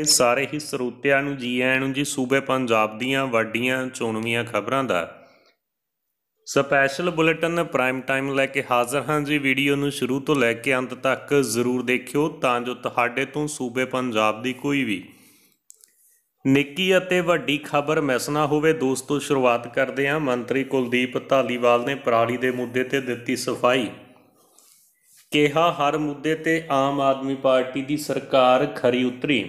ਇਹ ਸਾਰੇ ਹੀ ਸਰੋਤਿਆਂ ਨੂੰ ਜੀ ਆਇਆਂ ਨੂੰ ਜੀ ਸੂਬੇ ਪੰਜਾਬ ਦੀਆਂ ਵੱਡੀਆਂ ਚੋਣਵੀਆਂ ਖਬਰਾਂ ਦਾ ਸਪੈਸ਼ਲ ਬੁਲੇਟਿਨ ਪ੍ਰਾਈਮ ਟਾਈਮ ਲੈ ਕੇ ਹਾਜ਼ਰ ਹਾਂ ਜੀ ਵੀਡੀਓ ਨੂੰ ਸ਼ੁਰੂ ਤੋਂ ਲੈ ਕੇ ਅੰਤ ਤੱਕ ਜ਼ਰੂਰ ਦੇਖਿਓ ਤਾਂ ਜੋ ਤੁਹਾਡੇ ਤੋਂ ਸੂਬੇ ਪੰਜਾਬ ਦੀ ਕੋਈ ਵੀ ਨਿੱਕੀ ਅਤੇ ਵੱਡੀ ਖਬਰ ਮਿਸ ਨਾ ਹੋਵੇ ਦੋਸਤੋ ਸ਼ੁਰੂਆਤ ਕਰਦੇ ਹਾਂ ਮੰਤਰੀ ਕੁਲਦੀਪ ਧਾਲੀਵਾਲ ਨੇ ਪਰਾਲੀ ਦੇ ਮੁੱਦੇ ਤੇ ਦਿੱਤੀ ਸਫਾਈ ਕਿਹਾ ਹਰ ਮੁੱਦੇ ਤੇ ਆਮ ਆਦਮੀ ਪਾਰਟੀ ਦੀ ਸਰਕਾਰ ਖਰੀ ਉਤਰੀ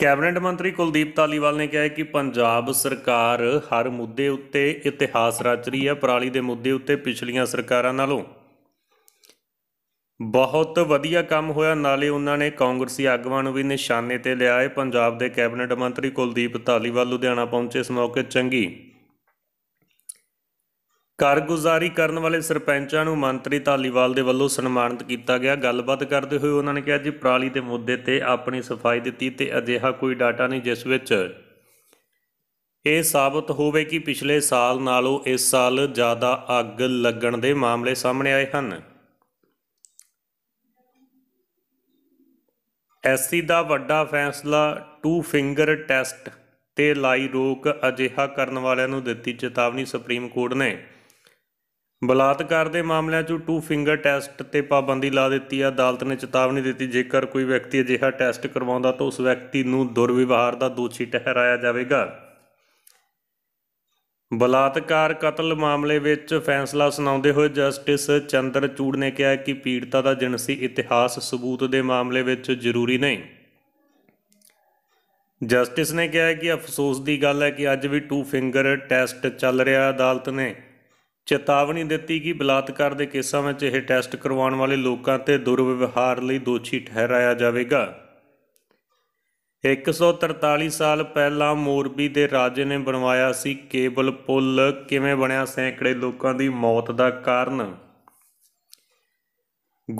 ਕੈਬਨਿਟ ਮੰਤਰੀ ਕੁਲਦੀਪ ਤਾਲੀਵਾਲ ਨੇ ਕਿਹਾ ਹੈ ਕਿ ਪੰਜਾਬ ਸਰਕਾਰ ਹਰ ਮੁੱਦੇ ਉੱਤੇ ਇਤਿਹਾਸ ਰਚ ਰਹੀ ਹੈ ਪਰਾਲੀ ਦੇ ਮੁੱਦੇ ਉੱਤੇ ਪਿਛਲੀਆਂ ਸਰਕਾਰਾਂ ਨਾਲੋਂ ਬਹੁਤ ਵਧੀਆ ਕੰਮ ਹੋਇਆ ਨਾਲੇ ਉਹਨਾਂ ਨੇ ਕਾਂਗਰਸੀ ਆਗੂਆਂ ਨੂੰ ਵੀ ਨਿਸ਼ਾਨੇ ਤੇ ਲਿਆ ਹੈ ਪੰਜਾਬ ਦੇ ਕੈਬਨਿਟ ਮੰਤਰੀ ਕੁਲਦੀਪ ਤਾਲੀਵਾਲ ਲੁਧਿਆਣਾ ਪਹੁੰਚੇ ਇਸ ਮੌਕੇ ਚੰਗੀ ਕਾਰਗੁਜ਼ਾਰੀ ਕਰਨ ਵਾਲੇ ਸਰਪੰਚਾਂ ਨੂੰ ਮੰਤਰੀ ਤਾਲੀਵਾਲ ਦੇ ਵੱਲੋਂ ਸਨਮਾਨਿਤ ਕੀਤਾ ਗਿਆ ਗੱਲਬਾਤ ਕਰਦੇ ਹੋਏ ਉਹਨਾਂ ਨੇ ਕਿਹਾ ਜੀ ਪ੍ਰਾਲੀ ਦੇ ਮੁੱਦੇ ਤੇ ਆਪਣੀ ਸਫਾਈ ਦਿੱਤੀ ਤੇ ਅਜਿਹਾ ਕੋਈ ਡਾਟਾ ਨਹੀਂ ਜਿਸ ਵਿੱਚ ਇਹ ਸਾਬਤ ਹੋਵੇ ਕਿ ਪਿਛਲੇ ਸਾਲ ਨਾਲੋਂ ਇਸ ਸਾਲ ਜ਼ਿਆਦਾ ਅੱਗ ਲੱਗਣ ਦੇ ਮਾਮਲੇ ਸਾਹਮਣੇ ਆਏ ਹਨ ਐਸਸੀ ਦਾ ਵੱਡਾ ਫੈਸਲਾ ਟੂ ਫਿੰਗਰ ਟੈਸਟ ਤੇ ਲਾਈ ਰੋਕ ਅਜਿਹਾ ਕਰਨ ਵਾਲਿਆਂ ਨੂੰ ਦਿੱਤੀ ਚੇਤਾਵਨੀ ਸੁਪਰੀਮ ਕੋਰਟ ਨੇ ਬਲਾਤਕਾਰ ਦੇ ਮਾਮਲਿਆਂ 'ਚ ਟੂ ਫਿੰਗਰ ਟੈਸਟ ਤੇ ਪਾਬੰਦੀ ਲਾ ਦਿੱਤੀ ਆ ਅਦਾਲਤ ਨੇ ਚੇਤਾਵਨੀ ਦਿੱਤੀ ਜੇਕਰ ਕੋਈ ਵਿਅਕਤੀ ਅਜਿਹਾ ਟੈਸਟ ਕਰਵਾਉਂਦਾ ਤਾਂ ਉਸ ਵਿਅਕਤੀ ਨੂੰ ਦੁਰਵਿਵਹਾਰ ਦਾ ਦੋਸ਼ੀ ਠਹਿਰਾਇਆ ਜਾਵੇਗਾ ਬਲਾਤਕਾਰ ਕਤਲ ਮਾਮਲੇ ਵਿੱਚ ਫੈਸਲਾ ਸੁਣਾਉਂਦੇ ਹੋਏ ਜਸਟਿਸ ਚੰਦਰ ਚੂੜ ਨੇ ਕਿਹਾ ਕਿ ਪੀੜਤਾ ਦਾ ਜਨਸੀ ਇਤਿਹਾਸ ਸਬੂਤ ਦੇ ਮਾਮਲੇ ਵਿੱਚ ਜ਼ਰੂਰੀ ਨਹੀਂ ਜਸਟਿਸ ਨੇ ਕਿਹਾ ਕਿ ਅਫਸੋਸ ਦੀ ਗੱਲ ਹੈ ਕਿ ਅੱਜ ਵੀ ਟੂ ਫਿੰਗਰ ਟੈਸਟ ਚੱਲ ਰਿਹਾ ਅਦਾਲਤ ਨੇ ਚੇਤਾਵਨੀ ਦਿੱਤੀ ਕਿ ਬਲਾਤਕਾਰ ਦੇ ਕੇਸਾਂ ਵਿੱਚ ਇਹ ਟੈਸਟ ਕਰਵਾਉਣ ਵਾਲੇ ਲੋਕਾਂ ਤੇ ਦੁਰਵਿਵਹਾਰ ਲਈ ਦੋਸ਼ੀ ਠਹਿਰਾਇਆ ਜਾਵੇਗਾ 143 ਸਾਲ ਪਹਿਲਾਂ ਮੋਰਬੀ ਦੇ ਰਾਜੇ ਨੇ ਬਣਵਾਇਆ ਸੀ ਕੇਬਲ ਪੁਲ ਕਿਵੇਂ ਬਣਿਆ ਸੈਂਕੜੇ ਲੋਕਾਂ ਦੀ ਮੌਤ ਦਾ ਕਾਰਨ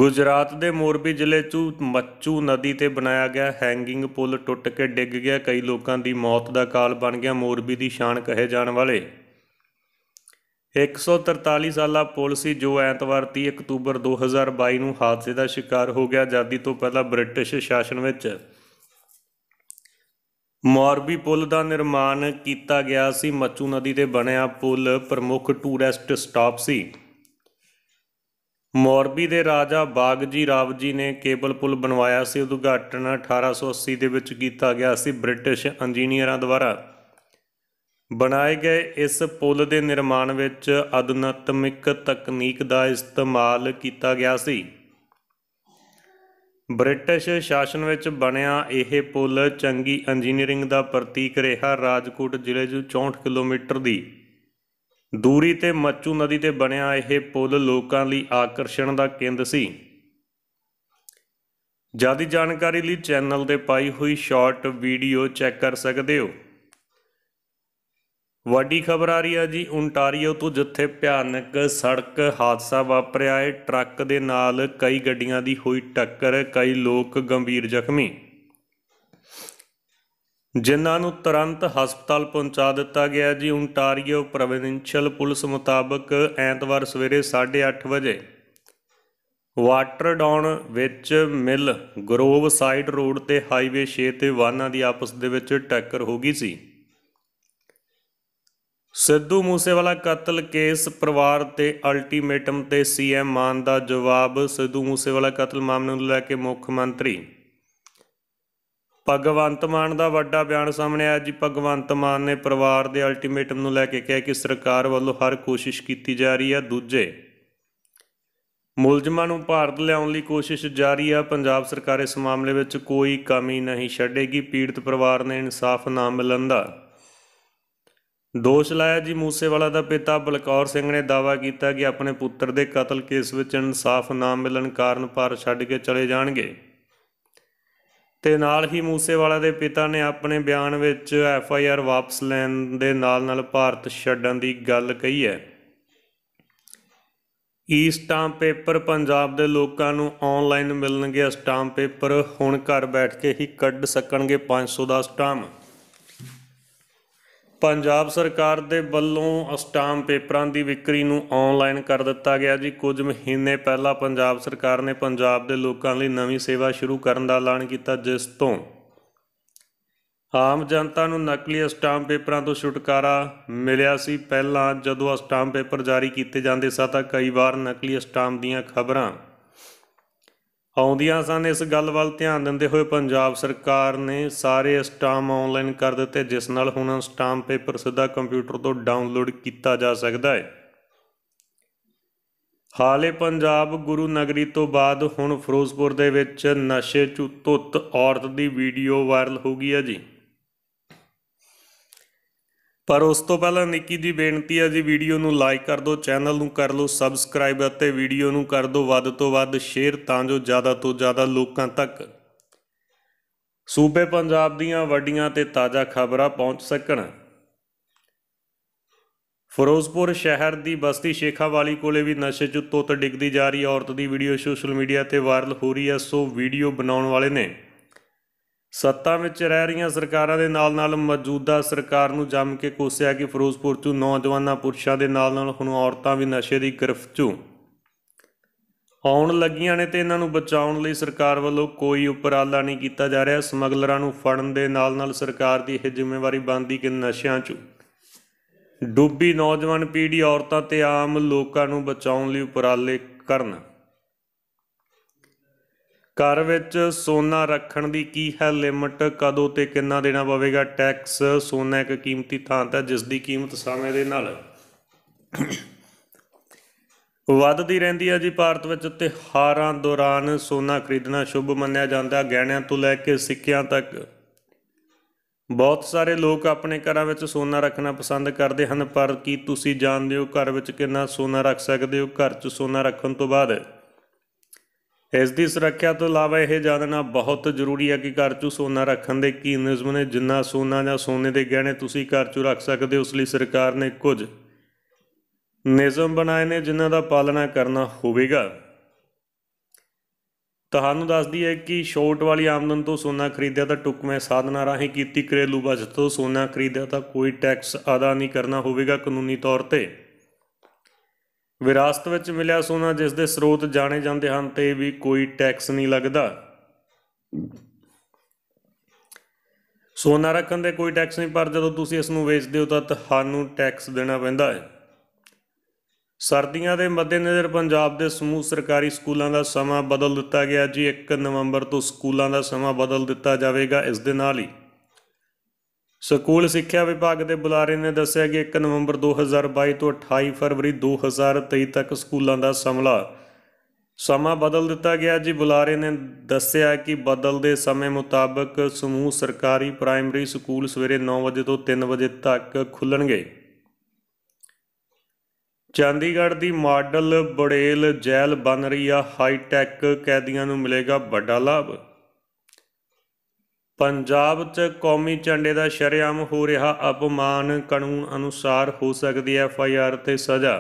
ਗੁਜਰਾਤ ਦੇ ਮੋਰਬੀ ਜ਼ਿਲ੍ਹੇ 'ਚ ਮੱਚੂ ਨਦੀ ਤੇ ਬਣਾਇਆ ਗਿਆ ਹੈਂਗਿੰਗ ਪੁਲ ਟੁੱਟ ਕੇ ਡਿੱਗ ਗਿਆ ਕਈ ਲੋਕਾਂ ਦੀ ਮੌਤ ਦਾ ਕਾਲ ਬਣ ਗਿਆ ਮੋਰਬੀ ਦੀ ਸ਼ਾਨ ਕਹੇ ਜਾਣ ਵਾਲੇ 143 ਸਾਲਾ ਸੀ ਜੋ ਐਤਵਾਰ 30 ਅਕਤੂਬਰ 2022 ਨੂੰ ਹਾਦਸੇ ਦਾ ਸ਼ਿਕਾਰ ਹੋ ਗਿਆ ਆਜ਼ਾਦੀ ਤੋਂ ਪਹਿਲਾਂ ਬ੍ਰਿਟਿਸ਼ ਸ਼ਾਸਨ ਵਿੱਚ ਮੌਰਬੀ ਪੁਲ ਦਾ ਨਿਰਮਾਣ ਕੀਤਾ ਗਿਆ ਸੀ ਮੱਚੂ ਨਦੀ ਤੇ ਬਣਿਆ ਪੁਲ ਪ੍ਰਮੁੱਖ ਟੂਰਿਸਟ ਸਟਾਪ ਸੀ ਮੌਰਬੀ ਦੇ ਰਾਜਾ ਬਾਗਜੀ ਰਾਵ ਜੀ ਨੇ ਕੇਬਲ ਪੁਲ ਬਣਵਾਇਆ ਸੀ ਉਦਘਾਟਨ 1880 ਦੇ ਵਿੱਚ ਕੀਤਾ ਗਿਆ ਸੀ ਬ੍ਰਿਟਿਸ਼ ਇੰਜੀਨੀਅਰਾਂ ਦੁਆਰਾ ਬਣਾਏ ਗਏ ਇਸ ਪੁਲ ਦੇ ਨਿਰਮਾਣ ਵਿੱਚ ਅਦਨਤਮਿਕ ਤਕਨੀਕ ਦਾ ਇਸਤੇਮਾਲ ਕੀਤਾ ਗਿਆ ਸੀ ਬ੍ਰਿਟਿਸ਼ ਸ਼ਾਸਨ ਵਿੱਚ ਬਣਿਆ ਇਹ ਪੁਲ ਚੰਗੀ ਇੰਜੀਨੀਅਰਿੰਗ ਦਾ ਪ੍ਰਤੀਕ ਰਿਹਾ ਰਾਜਕੋਟ ਜ਼ਿਲ੍ਹੇ ਤੋਂ 64 ਕਿਲੋਮੀਟਰ ਦੀ ਦੂਰੀ ਤੇ ਮੱਚੂ ਨਦੀ ਤੇ ਬਣਿਆ ਇਹ ਪੁਲ ਲੋਕਾਂ ਲਈ ਆਕਰਸ਼ਣ ਦਾ ਕੇਂਦਰ ਸੀ ਜਿਆਦਾ ਜਾਣਕਾਰੀ ਲਈ ਚੈਨਲ ਤੇ ਪਾਈ ਹੋਈ ਸ਼ਾਰਟ ਵੀਡੀਓ ਚੈੱਕ ਕਰ ਸਕਦੇ ਹੋ ਵੱਡੀ ਖਬਰ ਆ ਰਹੀ ਆ ਜੀ ਓਨਟਾਰੀਓ ਤੋਂ ਜਿੱਥੇ ਭਿਆਨਕ ਸੜਕ ਹਾਦਸਾ ਵਾਪਰਿਆ ਹੈ ਟਰੱਕ ਦੇ ਨਾਲ ਕਈ ਗੱਡੀਆਂ ਦੀ ਹੋਈ ਟੱਕਰ ਕਈ ਲੋਕ ਗੰਭੀਰ ਜ਼ਖਮੀ ਜਿਨ੍ਹਾਂ ਨੂੰ ਤੁਰੰਤ ਹਸਪਤਾਲ ਪਹੁੰਚਾ ਦਿੱਤਾ ਗਿਆ ਜੀ ਓਨਟਾਰੀਓ ਪ੍ਰੋਵਿੰਸ਼ੀਅਲ ਪੁਲਿਸ ਮੁਤਾਬਕ ਐਤਵਾਰ ਸਵੇਰੇ 8:30 ਵਜੇ ਵਾਟਰ ਡਾਊਨ ਵਿੱਚ ਮਿਲ ਗਰੋਵ ਸਾਈਡ ਰੋਡ ਤੇ ਹਾਈਵੇ 6 ਤੇ ਵਾਹਨਾਂ ਦੀ ਆਪਸ ਦੇ ਵਿੱਚ ਟੱਕਰ ਹੋ ਗਈ ਸੀ ਸਿੱਧੂ ਮੂਸੇਵਾਲਾ ਕਤਲ ਕੇਸ ਪਰਿਵਾਰ ਤੇ ਅਲਟੀਮੇਟਮ ਤੇ ਸੀਐਮ ਮਾਨ ਦਾ ਜਵਾਬ ਸਿੱਧੂ ਮੂਸੇਵਾਲਾ ਕਤਲ ਮਾਮਲੇ ਨੂੰ ਲੈ ਕੇ ਮੁੱਖ ਮੰਤਰੀ ਭਗਵੰਤ ਮਾਨ ਦਾ ਵੱਡਾ ਬਿਆਨ ਸਾਹਮਣੇ ਆਇਆ ਜੀ ਭਗਵੰਤ ਮਾਨ ਨੇ ਪਰਿਵਾਰ ਦੇ ਅਲਟੀਮੇਟਮ ਨੂੰ ਲੈ ਕੇ ਕਿਹਾ ਕਿ ਸਰਕਾਰ ਵੱਲੋਂ ਹਰ ਕੋਸ਼ਿਸ਼ ਕੀਤੀ ਜਾ ਰਹੀ ਹੈ ਦੂਜੇ ਮੁਲਜ਼ਮਾਂ ਨੂੰ ਭਾਰਤ ਲਿਆਉਣ ਲਈ ਕੋਸ਼ਿਸ਼ ਜਾਰੀ ਆ ਪੰਜਾਬ ਸਰਕਾਰ ਇਸ ਮਾਮਲੇ ਵਿੱਚ ਕੋਈ ਕਮੀ ਨਹੀਂ ਛੱਡੇਗੀ ਪੀੜਤ ਪਰਿਵਾਰ ਨੇ ਇਨਸਾਫ ਨਾ ਮਿਲਣ ਦਾ ਦੋਸ਼ ਲਾਇਆ ਜੀ ਮੂਸੇਵਾਲਾ ਦਾ ਪਿਤਾ ਬਲਕੌਰ ਸਿੰਘ ਨੇ ਦਾਵਾ ਕੀਤਾ ਕਿ ਆਪਣੇ ਪੁੱਤਰ ਦੇ ਕਤਲ ਕੇਸ ਵਿੱਚ ਇਨਸਾਫ ਨਾ ਮਿਲਣ ਕਾਰਨ ਪਰ ਛੱਡ ਕੇ ਚਲੇ ਜਾਣਗੇ ਤੇ ਨਾਲ ਹੀ ਮੂਸੇਵਾਲਾ ਦੇ ਪਿਤਾ ਨੇ ਆਪਣੇ ਬਿਆਨ ਵਿੱਚ ਐਫ ਆਈ ਆਰ ਵਾਪਸ ਲੈਣ ਦੇ ਨਾਲ-ਨਾਲ ਭਾਰਤ ਛੱਡਣ ਦੀ ਗੱਲ ਕਹੀ ਹੈ ਈ ਸਟਾਂਪ ਪੇਪਰ ਪੰਜਾਬ ਦੇ ਲੋਕਾਂ ਨੂੰ ਆਨਲਾਈਨ ਮਿਲਣਗੇ ਸਟਾਂਪ ਪੇਪਰ ਹੁਣ ਘਰ ਬੈਠ ਕੇ ਹੀ ਕੱਢ ਸਕਣਗੇ 500 ਦਾ ਸਟਾਂਪ ਪੰਜਾਬ ਸਰਕਾਰ ਦੇ ਵੱਲੋਂ ਸਟਾਮ ਪੇਪਰਾਂ ਦੀ ਵਿਕਰੀ ਨੂੰ ਆਨਲਾਈਨ ਕਰ ਦਿੱਤਾ ਗਿਆ ਜੀ ਕੁਝ ਮਹੀਨੇ ਪਹਿਲਾਂ ਪੰਜਾਬ ਸਰਕਾਰ ਨੇ ਪੰਜਾਬ ਦੇ ਲੋਕਾਂ ਲਈ ਨਵੀਂ ਸੇਵਾ ਸ਼ੁਰੂ ਕਰਨ ਦਾ ਐਲਾਨ ਕੀਤਾ ਜਿਸ ਤੋਂ ਆਮ ਜਨਤਾ ਨੂੰ ਨਕਲੀ ਸਟਾਮ ਪੇਪਰਾਂ ਤੋਂ ਛੁਟਕਾਰਾ ਮਿਲਿਆ ਸੀ ਪਹਿਲਾਂ ਜਦੋਂ ਸਟਾਮ ਪੇਪਰ ਜਾਰੀ ਕੀਤੇ ਜਾਂਦੇ ਸਨ ਤਾਂ ਕਈ ਵਾਰ ਨਕਲੀ ਸਟਾਮ ਦੀਆਂ ਖਬਰਾਂ ਆਉਂਦੀਆਂ ਸਨ ਇਸ ਗੱਲ ਵੱਲ ਧਿਆਨ ਦਿੰਦੇ ਹੋਏ ਪੰਜਾਬ ਸਰਕਾਰ ਨੇ ਸਾਰੇ ਸਟਾਮ ਆਨਲਾਈਨ ਕਰ ਦਿੱਤੇ ਜਿਸ ਨਾਲ ਹੁਣ ਸਟਾਮ ਪੇਪਰ ਸਿੱਧਾ ਕੰਪਿਊਟਰ ਤੋਂ ਡਾਊਨਲੋਡ ਕੀਤਾ ਜਾ ਸਕਦਾ ਹੈ ਹਾਲੇ ਪੰਜਾਬ ਗੁਰੂ ਨਗਰੀ ਤੋਂ ਬਾਅਦ ਹੁਣ ਫਿਰੋਜ਼ਪੁਰ ਦੇ ਵਿੱਚ ਨਸ਼ੇ ਚੁੱਤ ਔਰਤ ਦੀ ਵੀਡੀਓ ਵਾਇਰਲ ਹੋ ਗਈ ਹੈ ਜੀ ਪਰ ਉਸ ਤੋਂ ਪਹਿਲਾਂ ਨਿੱਕੀ ਜੀ ਬੇਨਤੀ ਹੈ ਜੀ ਵੀਡੀਓ ਨੂੰ ਲਾਈਕ ਕਰ ਦਿਓ ਚੈਨਲ ਨੂੰ ਕਰ ਲਓ ਸਬਸਕ੍ਰਾਈਬ ਅਤੇ ਵੀਡੀਓ ਨੂੰ ਕਰ ਦਿਓ ਵੱਧ ਤੋਂ ਵੱਧ ਸ਼ੇਅਰ ਤਾਂ ਜੋ ਜ਼ਿਆਦਾ ਤੋਂ ਜ਼ਿਆਦਾ ਲੋਕਾਂ ਤੱਕ ਸੂਬੇ ਪੰਜਾਬ ਦੀਆਂ ਵੱਡੀਆਂ ਤੇ ਤਾਜ਼ਾ ਖਬਰਾਂ ਪਹੁੰਚ ਸਕਣ ਫਿਰੋਜ਼ਪੁਰ ਸ਼ਹਿਰ ਦੀ ਬਸਤੀ ਸ਼ੇਖਾਵਾਲੀ ਕੋਲੇ ਵੀ ਨਸ਼ੇ 'ਚ ਤੋਤ ਡਿੱਗਦੀ ਜਾ ਰਹੀ ਔਰਤ ਦੀ ਵੀਡੀਓ ਸੋਸ਼ਲ ਮੀਡੀਆ ਤੇ ਵਾਇਰਲ ਹੋ ਰਹੀ ਹੈ ਸੋ ਵੀਡੀਓ ਬਣਾਉਣ ਵਾਲੇ ਨੇ ਸੱਤਾ ਵਿੱਚ ਰਹਿ ਰਹੀਆਂ ਸਰਕਾਰਾਂ ਦੇ ਨਾਲ-ਨਾਲ ਮੌਜੂਦਾ ਸਰਕਾਰ ਨੂੰ ਜੰਮ ਕੇ ਕੋਸਿਆ ਕਿ ਫਿਰੋਜ਼ਪੁਰ ਤੋਂ ਨੌਜਵਾਨਾਂ ਪੁਰਸ਼ਾਂ ਦੇ ਨਾਲ-ਨਾਲ ਹੁਣ ਔਰਤਾਂ ਵੀ ਨਸ਼ੇ ਦੀ ਗ੍ਰਿਫਤ 'ਚ ਆਉਣ ਲੱਗੀਆਂ ਨੇ ਤੇ ਇਹਨਾਂ ਨੂੰ ਬਚਾਉਣ ਲਈ ਸਰਕਾਰ ਵੱਲੋਂ ਕੋਈ ਉਪਰਾਲਾ ਨਹੀਂ ਕੀਤਾ ਜਾ ਰਿਹਾ ਸਮਗਲਰਾਂ ਨੂੰ ਫੜਨ ਦੇ ਨਾਲ-ਨਾਲ ਸਰਕਾਰ ਦੀ ਇਹ ਜ਼ਿੰਮੇਵਾਰੀ ਬਣਦੀ ਕਿ ਨਸ਼ਿਆਂ 'ਚ ਡੁੱਬੀ ਨੌਜਵਾਨ ਪੀੜ੍ਹੀ ਔਰਤਾਂ ਤੇ ਆਮ ਲੋਕਾਂ ਨੂੰ ਬਚਾਉਣ ਲਈ ਉਪਰਾਲੇ ਕਰਨ ਘਰ ਵਿੱਚ ਸੋਨਾ ਰੱਖਣ ਦੀ ਕੀ ਹੈ ਲਿਮਟ ਕਦੋਂ ਤੇ ਕਿੰਨਾ ਦੇਣਾ ਪਵੇਗਾ ਟੈਕਸ ਸੋਨਾ ਇੱਕ ਕੀਮਤੀ ਥਾਂ ਹੈ ਜਿਸ ਦੀ ਕੀਮਤ ਸਮੇਂ ਦੇ ਨਾਲ ਵੱਧਦੀ ਰਹਿੰਦੀ ਹੈ ਜੀ ਭਾਰਤ ਵਿੱਚ ਤਿਹਾਰਾਂ ਦੌਰਾਨ ਸੋਨਾ ਖਰੀਦਣਾ ਸ਼ੁਭ ਮੰਨਿਆ ਜਾਂਦਾ ਗਹਿਣਿਆਂ ਤੋਂ ਲੈ ਕੇ ਸਿੱਕਿਆਂ ਤੱਕ ਬਹੁਤ ਸਾਰੇ ਲੋਕ ਆਪਣੇ ਘਰਾਂ ਵਿੱਚ ਸੋਨਾ ਰੱਖਣਾ ਪਸੰਦ ਕਰਦੇ ਹਨ ਪਰ ਕੀ ਤੁਸੀਂ ਜਾਣਦੇ ਹੋ ਘਰ ਵਿੱਚ ਕਿੰਨਾ ਸੋਨਾ ਰੱਖ ਸਕਦੇ ਹੋ ਘਰ 'ਚ ਸੋਨਾ ਰੱਖਣ ਤੋਂ ਬਾਅਦ ਇਸ ਦੀ ਸੁਰੱਖਿਆ ਤੋਂ ਇਲਾਵਾ ਇਹ ਜਾਣਨਾ ਬਹੁਤ ਜ਼ਰੂਰੀ ਹੈ ਕਿ ਘਰ 'ਚ ਸੋਨਾ ਰੱਖਣ ਦੇ ਕੀ ਨਿਯਮ ਨੇ ਜਿੰਨਾ ਸੋਨਾ ਜਾਂ ਸੋਨੇ ਦੇ ਗਹਿਣੇ ਤੁਸੀਂ ਘਰ 'ਚ ਰੱਖ ਸਕਦੇ ਹੋ ਉਸ ਲਈ ਸਰਕਾਰ ਨੇ ਕੁਝ ਨਿਯਮ ਬਣਾਏ ਨੇ ਜਿਨ੍ਹਾਂ ਦਾ ਪਾਲਣਾ ਕਰਨਾ ਹੋਵੇਗਾ ਤੁਹਾਨੂੰ ਦੱਸਦੀ ਹੈ ਕਿ ਸ਼ੋਰਟ ਵਾਲੀ ਆਮਦਨ ਤੋਂ ਸੋਨਾ ਖਰੀਦਿਆ ਤਾਂ ਟੁਕਵੇਂ ਸਾਧਨਾਂ ਰਾਹੀਂ ਕੀਤੀ ਕਰੇਲੂ ਬਜਟ ਤੋਂ ਸੋਨਾ ਖਰੀਦਿਆ ਤਾਂ ਕੋਈ ਟੈਕਸ ਅਦਾ ਨਹੀਂ ਕਰਨਾ ਹੋਵੇਗਾ ਕਾਨੂੰਨੀ ਤੌਰ ਤੇ ਵਿਰਾਸਤ ਵਿੱਚ ਮਿਲਿਆ ਸੋਨਾ ਜਿਸ ਦੇ ਸਰੋਤ ਜਾਣੇ ਜਾਂਦੇ ਹਨ ਤੇ ਵੀ ਕੋਈ ਟੈਕਸ ਨਹੀਂ ਲੱਗਦਾ ਸੋਨਾ ਰੱਖਣ ਦੇ ਕੋਈ ਟੈਕਸ ਨਹੀਂ ਪਰ ਜਦੋਂ ਤੁਸੀਂ ਇਸ ਨੂੰ ਵੇਚਦੇ ਹੋ ਤਾਂ ਤੁਹਾਨੂੰ ਟੈਕਸ ਦੇਣਾ ਪੈਂਦਾ ਹੈ ਸਰਦੀਆਂ ਦੇ ਮੱਦੇਨਜ਼ਰ ਪੰਜਾਬ ਦੇ ਸਮੂਹ ਸਰਕਾਰੀ ਸਕੂਲਾਂ ਦਾ ਸਮਾਂ ਬਦਲ ਦਿੱਤਾ ਗਿਆ ਜੀ 1 ਨਵੰਬਰ ਤੋਂ ਸਕੂਲਾਂ ਦਾ ਸਮਾਂ ਬਦਲ ਦਿੱਤਾ ਜਾਵੇਗਾ ਇਸ ਦੇ ਨਾਲ ਹੀ ਸਕੂਲ ਸਿੱਖਿਆ ਵਿਭਾਗ ਦੇ ਬੁਲਾਰੇ ਨੇ ਦੱਸਿਆ ਕਿ 1 ਨਵੰਬਰ 2022 ਤੋਂ 28 ਫਰਵਰੀ 2023 ਤੱਕ ਸਕੂਲਾਂ ਦਾ ਸਮਲਾ ਸਮਾਂ ਬਦਲ ਦਿੱਤਾ ਗਿਆ ਜੀ ਬੁਲਾਰੇ ਨੇ ਦੱਸਿਆ ਕਿ ਬਦਲਦੇ ਸਮੇਂ ਮੁਤਾਬਕ ਸਮੂਹ ਸਰਕਾਰੀ ਪ੍ਰਾਇਮਰੀ ਸਕੂਲ ਸਵੇਰੇ 9 ਵਜੇ ਤੋਂ 3 ਵਜੇ ਤੱਕ ਖੁੱਲਣਗੇ ਚੰਡੀਗੜ੍ਹ ਦੀ ਮਾਡਲ ਬੜੇਲ ਜੈਲ ਬਣ ਰਹੀ ਆ ਹਾਈ ਟੈਕ ਕੈਦੀਆਂ ਨੂੰ ਮਿਲੇਗਾ ਵੱਡਾ ਲਾਭ ਪੰਜਾਬ 'ਚ ਕੌਮੀ ਝੰਡੇ ਦਾ ਸ਼ਰਿਆਮ ਹੋ ਰਿਹਾ ਅਪਮਾਨ ਕਾਨੂੰਨ ਅਨੁਸਾਰ ਹੋ ਸਕਦੀ ਹੈ ਐਫ ਆਈ ਆਰ ਤੇ ਸਜ਼ਾ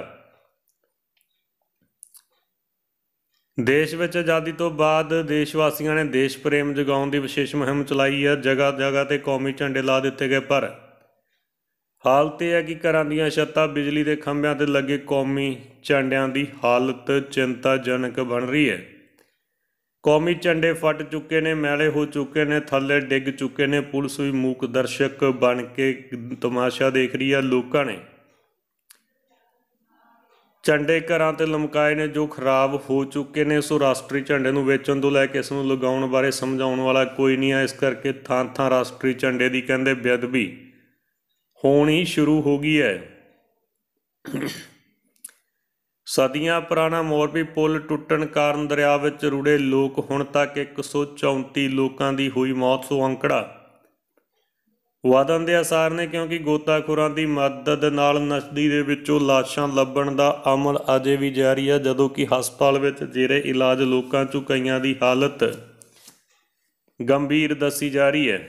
ਦੇਸ਼ ਵਿੱਚ ਆਜ਼ਾਦੀ ਤੋਂ ਬਾਅਦ ਦੇਸ਼ ਵਾਸੀਆਂ ਨੇ ਦੇਸ਼ ਪ੍ਰੇਮ ਜਗਾਉਣ ਦੀ ਵਿਸ਼ੇਸ਼ ਮੁਹਿੰਮ ਚਲਾਈ ਹੈ ਜਗ੍ਹਾ ਜਗ੍ਹਾ ਤੇ ਕੌਮੀ ਝੰਡੇ ਲਾ ਦਿੱਤੇ ਗਏ ਪਰ ਹਾਲਤ ਇਹ ਹੈ ਕਿ ਘਰਾਂ ਦੀਆਂ ਛੱਤਾਂ ਬਿਜਲੀ ਦੇ ਖੰਭਿਆਂ ਤੇ ਲੱਗੇ ਕੌਮੀ ਝੰਡਿਆਂ ਦੀ ਹਾਲਤ ਚਿੰਤਾਜਨਕ ਬਣ ਰਹੀ ਹੈ ਕੌਮੀ ਝੰਡੇ ਫਟ ਚੁੱਕੇ ਨੇ ਮੈਲੇ ਹੋ ਚੁੱਕੇ ਨੇ ਥੱਲੇ ਡਿੱਗ ਚੁੱਕੇ ਨੇ ਪੁਲਿਸ ਵੀ ਮੂਕ ਦਰਸ਼ਕ ਬਣ ਕੇ ਤਮਾਸ਼ਾ ਦੇਖ ਰਹੀ ਆ ਲੋਕਾਂ ਨੇ ਝੰਡੇ ਘਰਾਂ ਤੇ ਲਮਕਾਏ ਨੇ ਜੋ ਖਰਾਬ ਹੋ ਚੁੱਕੇ ਨੇ ਸੋ ਰਾਸ਼ਟਰੀ ਝੰਡੇ ਨੂੰ ਵੇਚਣ ਤੋਂ ਲੈ ਕੇ ਇਸ ਨੂੰ ਲਗਾਉਣ ਬਾਰੇ ਸਮਝਾਉਣ ਵਾਲਾ ਕੋਈ ਨਹੀਂ ਆ ਇਸ ਕਰਕੇ ਥਾਂ-ਥਾਂ ਰਾਸ਼ਟਰੀ ਝੰਡੇ ਦੀ ਕਹਿੰਦੇ ਬੇਅਦਬੀ ਹੋਣੀ ਸ਼ੁਰੂ ਹੋ ਗਈ ਹੈ ਸਦੀਆਂ ਪੁਰਾਣਾ ਮੋਰਬੀ ਪੁਲ ਟੁੱਟਣ ਕਾਰਨ ਦਰਿਆ ਵਿੱਚ ਰੁੜੇ ਲੋਕ ਹੁਣ ਤੱਕ 134 ਲੋਕਾਂ ਦੀ ਹੋਈ ਮੌਤ ਸੋ ਅੰਕੜਾ ਵਾਦਨ ਦੇ ਅਸਾਰ ਨੇ ਕਿਉਂਕਿ ਗੋਤਾਖੋਰਾਂ ਦੀ ਮਦਦ ਨਾਲ ਨਸ਼ਦੀ ਦੇ ਵਿੱਚੋਂ ਲਾਸ਼ਾਂ ਲੱਭਣ ਦਾ ਅਮਲ ਅਜੇ ਵੀ ਜਾਰੀ ਹੈ ਜਦੋਂ ਕਿ ਹਸਪਤਾਲ ਵਿੱਚ ਜਿਹੜੇ ਇਲਾਜ ਲੋਕਾਂ ਚੋਂ ਕਈਆਂ ਦੀ ਹਾਲਤ ਗੰਭੀਰ ਦੱਸੀ ਜਾ ਰਹੀ ਹੈ